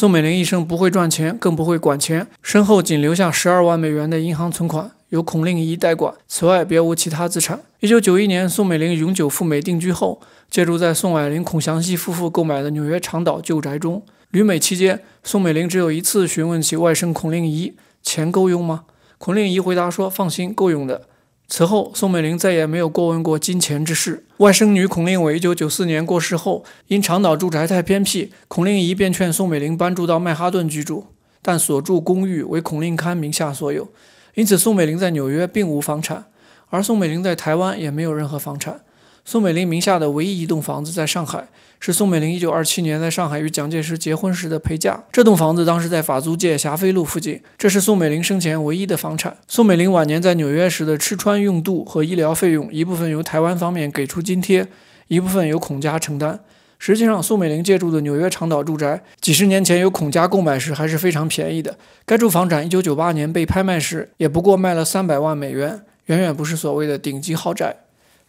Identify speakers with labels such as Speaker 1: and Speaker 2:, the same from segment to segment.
Speaker 1: 宋美龄一生不会赚钱，更不会管钱，身后仅留下十二万美元的银行存款，由孔令仪代管。此外，别无其他资产。一九九一年，宋美龄永久赴美定居后，借住在宋霭龄、孔祥熙夫妇购买的纽约长岛旧宅中。旅美期间，宋美龄只有一次询问起外甥孔令仪：“钱够用吗？”孔令仪回答说：“放心，够用的。”此后，宋美龄再也没有过问过金钱之事。外甥女孔令伟一九九四年过世后，因长岛住宅太偏僻，孔令仪便劝宋美龄搬住到曼哈顿居住，但所住公寓为孔令侃名下所有，因此宋美龄在纽约并无房产，而宋美龄在台湾也没有任何房产。宋美龄名下的唯一一栋房子在上海，是宋美龄1927年在上海与蒋介石结婚时的陪嫁。这栋房子当时在法租界霞飞路附近，这是宋美龄生前唯一的房产。宋美龄晚年在纽约时的吃穿用度和医疗费用，一部分由台湾方面给出津贴，一部分由孔家承担。实际上，宋美龄借住的纽约长岛住宅，几十年前由孔家购买时还是非常便宜的。该住房产1998年被拍卖时，也不过卖了300万美元，远远不是所谓的顶级豪宅。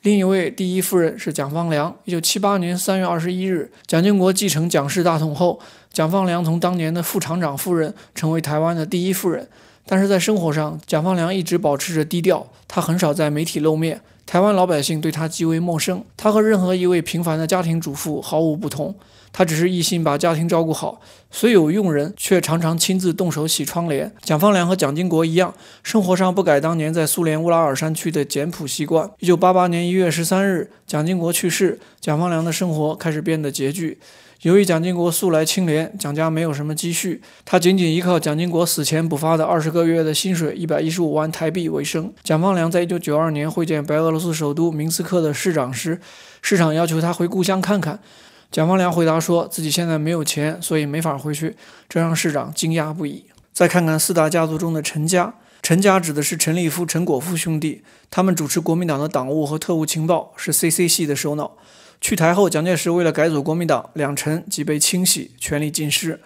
Speaker 1: 另一位第一夫人是蒋方良。一九七八年三月二十一日，蒋经国继承蒋氏大统后，蒋方良从当年的副厂长夫人成为台湾的第一夫人。但是在生活上，蒋方良一直保持着低调，他很少在媒体露面，台湾老百姓对他极为陌生，他和任何一位平凡的家庭主妇毫无不同。他只是一心把家庭照顾好，虽有佣人，却常常亲自动手洗窗帘。蒋方良和蒋经国一样，生活上不改当年在苏联乌拉尔山区的简朴习惯。一九八八年一月十三日，蒋经国去世，蒋方良的生活开始变得拮据。由于蒋经国素来清廉，蒋家没有什么积蓄，他仅仅依靠蒋经国死前补发的二十个月的薪水一百一十五万台币为生。蒋方良在一九九二年会见白俄罗斯首都明斯克的市长时，市长要求他回故乡看看。蒋方良回答说：“自己现在没有钱，所以没法回去。”这让市长惊讶不已。再看看四大家族中的陈家，陈家指的是陈立夫、陈果夫兄弟，他们主持国民党的党务和特务情报，是 CC 系的首脑。去台后，蒋介石为了改组国民党，两陈即被清洗，权力尽失。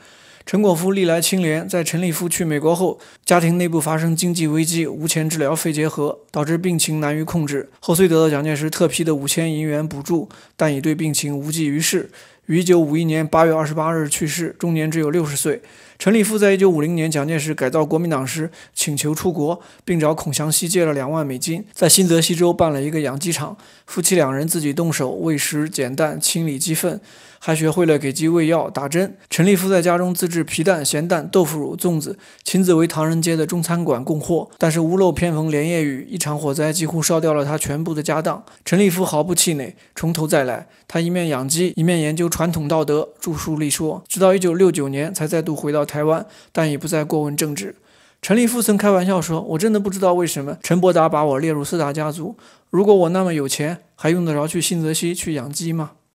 Speaker 1: 陈果夫历来清廉，在陈立夫去美国后，家庭内部发生经济危机，无钱治疗肺结核，导致病情难于控制。后虽得到蒋介石特批的五千银元补助，但已对病情无济于事。于一九五一年八月二十八日去世，终年只有六十岁。陈立夫在一九五零年蒋介石改造国民党时，请求出国，并找孔祥熙借了两万美金，在新泽西州办了一个养鸡场。夫妻两人自己动手喂食、捡蛋、清理鸡粪，还学会了给鸡喂药、打针。陈立夫在家中自制皮蛋、咸蛋、豆腐乳、粽子，亲自为唐人街的中餐馆供货。但是屋漏偏逢连夜雨，一场火灾几乎烧掉了他全部的家当。陈立夫毫不气馁，从头再来。他一面养鸡，一面研究。传统道德著书立说，直到一九六九年才再度回到台湾，但已不再过问政治。陈立夫曾开玩笑说：“我真的不知道为什么陈伯达把我列入四大家族。如果我那么有钱，还用得着去新泽西去养鸡吗？”